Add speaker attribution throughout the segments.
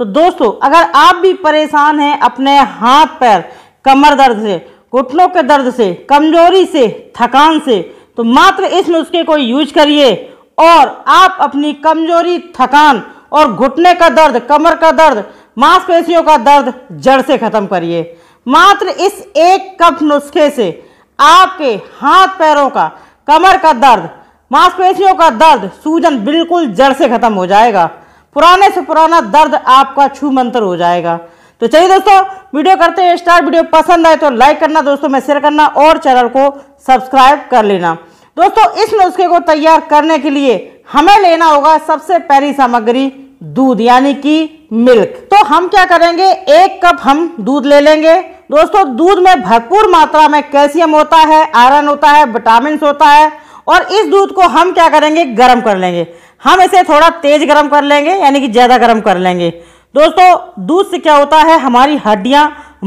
Speaker 1: तो दोस्तों अगर आप भी परेशान हैं अपने हाथ पैर कमर दर्द से घुटनों के दर्द से कमजोरी से थकान से तो मात्र इस नुस्खे को यूज करिए और आप अपनी कमजोरी थकान और घुटने का दर्द कमर का दर्द मांसपेशियों का दर्द जड़ से खत्म करिए मात्र इस एक कप नुस्खे से आपके हाथ पैरों का कमर का दर्द मांसपेशियों का दर्द सूजन बिल्कुल जड़ से खत्म हो जाएगा पुराने से पुराना दर्द आपका छू मंतर हो जाएगा तो चलिए दोस्तों वीडियो करते हैं स्टार्ट वीडियो पसंद आए तो लाइक करना दोस्तों में शेयर करना और चैनल को सब्सक्राइब कर लेना दोस्तों इस नुस्खे को तैयार करने के लिए हमें लेना होगा सबसे पहली सामग्री दूध यानी कि मिल्क तो हम क्या करेंगे एक कप हम दूध ले लेंगे दोस्तों दूध में भरपूर मात्रा में कैल्शियम होता है आयरन होता है विटामिन होता है और इस दूध को हम क्या करेंगे गर्म कर लेंगे हम इसे थोड़ा तेज गर्म कर लेंगे यानी कि ज़्यादा गर्म कर लेंगे दोस्तों दूध से क्या होता है हमारी हड्डियाँ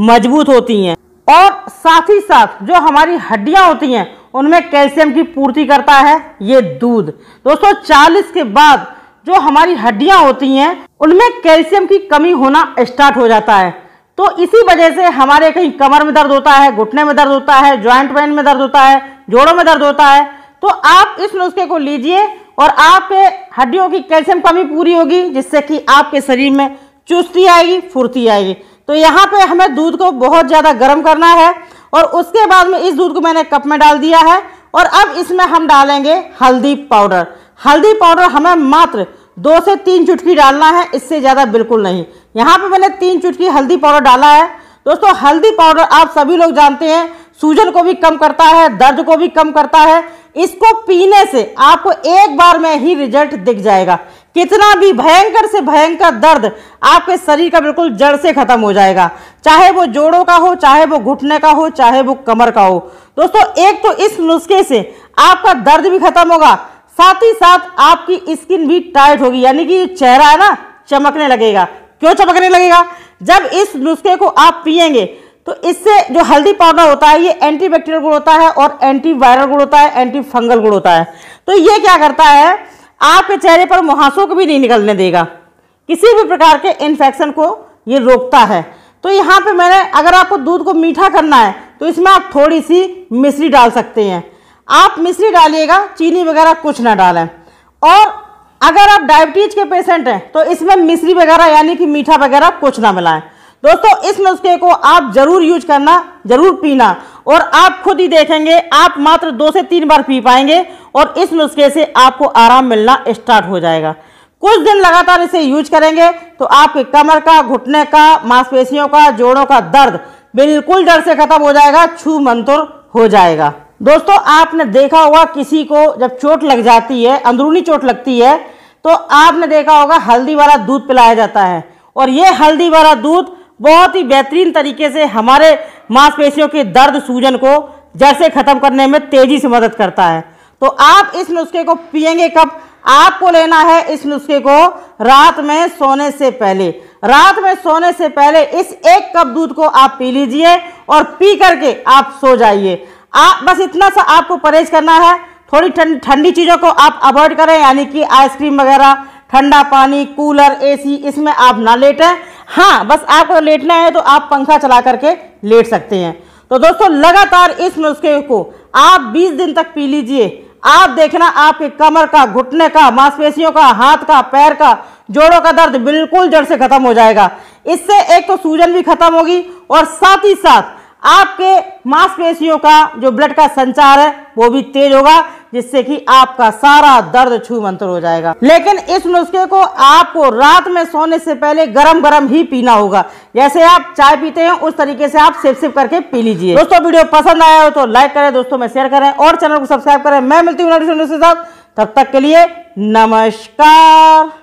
Speaker 1: मजबूत होती हैं और साथ ही साथ जो हमारी हड्डियाँ होती हैं उनमें कैल्शियम की पूर्ति करता है ये दूध दोस्तों चालीस के बाद जो हमारी हड्डियाँ होती हैं उनमें कैल्शियम की कमी होना स्टार्ट हो जाता है तो इसी वजह से हमारे कहीं कमर में दर्द होता है घुटने में दर्द होता है ज्वाइंट पेन में दर्द होता है जोड़ों में दर्द होता है तो आप इस नुस्खे को लीजिए और आपके हड्डियों की कैल्शियम कमी पूरी होगी जिससे कि आपके शरीर में चुस्ती आएगी फुर्ती आएगी तो यहाँ पे हमें दूध को बहुत ज़्यादा गर्म करना है और उसके बाद में इस दूध को मैंने कप में डाल दिया है और अब इसमें हम डालेंगे हल्दी पाउडर हल्दी पाउडर हमें मात्र दो से तीन चुटकी डालना है इससे ज़्यादा बिल्कुल नहीं यहाँ पर मैंने तीन चुटकी हल्दी पाउडर डाला है दोस्तों हल्दी पाउडर आप सभी लोग जानते हैं सूजन को भी कम करता है दर्द को भी कम करता है इसको पीने से आपको एक बार में ही रिजल्ट दिख जाएगा कितना भी भयंकर से भयंकर दर्द आपके शरीर का बिल्कुल जड़ से खत्म हो जाएगा चाहे वो जोड़ों का हो चाहे वो घुटने का हो चाहे वो कमर का हो दोस्तों एक तो इस नुस्खे से आपका दर्द भी खत्म होगा साथ ही साथ आपकी स्किन भी टाइट होगी यानी कि चेहरा है ना चमकने लगेगा क्यों चमकने लगेगा जब इस नुस्खे को आप पियेंगे तो इससे जो हल्दी पाउडर होता है ये एंटी बैक्टीरियल गुण होता है और एंटी वायरल गुण होता है एंटी फंगल गुण होता है तो ये क्या करता है आपके चेहरे पर मुहासों को भी नहीं निकलने देगा किसी भी प्रकार के इन्फेक्शन को ये रोकता है तो यहाँ पे मैंने अगर आपको दूध को मीठा करना है तो इसमें आप थोड़ी सी मिश्री डाल सकते हैं आप मिश्री डालिएगा चीनी वगैरह कुछ ना डालें और अगर आप डायबिटीज के पेशेंट हैं तो इसमें मिश्री वगैरह यानी कि मीठा वगैरह कुछ ना मिलाएं दोस्तों इस नुस्खे को आप जरूर यूज करना जरूर पीना और आप खुद ही देखेंगे आप मात्र दो से तीन बार पी पाएंगे और इस नुस्खे से आपको आराम मिलना स्टार्ट हो जाएगा कुछ दिन लगातार इसे यूज करेंगे तो आपके कमर का घुटने का मांसपेशियों का जोड़ों का दर्द बिल्कुल डर से खत्म हो जाएगा छू मंतुर हो जाएगा दोस्तों आपने देखा होगा किसी को जब चोट लग जाती है अंदरूनी चोट लगती है तो आपने देखा होगा हल्दी वाला दूध पिलाया जाता है और ये हल्दी वाला दूध बहुत ही बेहतरीन तरीके से हमारे मांसपेशियों के दर्द सूजन को जैसे ख़त्म करने में तेज़ी से मदद करता है तो आप इस नुस्खे को पियेंगे कब आपको लेना है इस नुस्खे को रात में सोने से पहले रात में सोने से पहले इस एक कप दूध को आप पी लीजिए और पी करके आप सो जाइए आप बस इतना सा आपको परहेज करना है थोड़ी ठंडी ठंडी चीज़ों को आप अवॉइड करें यानी कि आइसक्रीम वगैरह ठंडा पानी कूलर एसी इसमें आप ना लेटें हाँ बस आपको लेटना है तो आप पंखा चला करके लेट सकते हैं तो दोस्तों लगातार इस नुस्खे को आप 20 दिन तक पी लीजिए आप देखना आपके कमर का घुटने का मांसपेशियों का हाथ का पैर का जोड़ों का दर्द बिल्कुल जड़ से खत्म हो जाएगा इससे एक तो सूजन भी खत्म होगी और साथ ही साथ आपके मांसपेशियों का जो ब्लड का संचार है वो भी तेज होगा जिससे कि आपका सारा दर्द छू मंतर हो जाएगा लेकिन इस नुस्खे को आपको रात में सोने से पहले गरम गरम ही पीना होगा जैसे आप चाय पीते हैं उस तरीके से आप सिप सिप करके पी लीजिए दोस्तों वीडियो पसंद आया हो तो लाइक करें दोस्तों में शेयर करें और चैनल को सब्सक्राइब करें मैं मिलती हूँ तब तक के लिए नमस्कार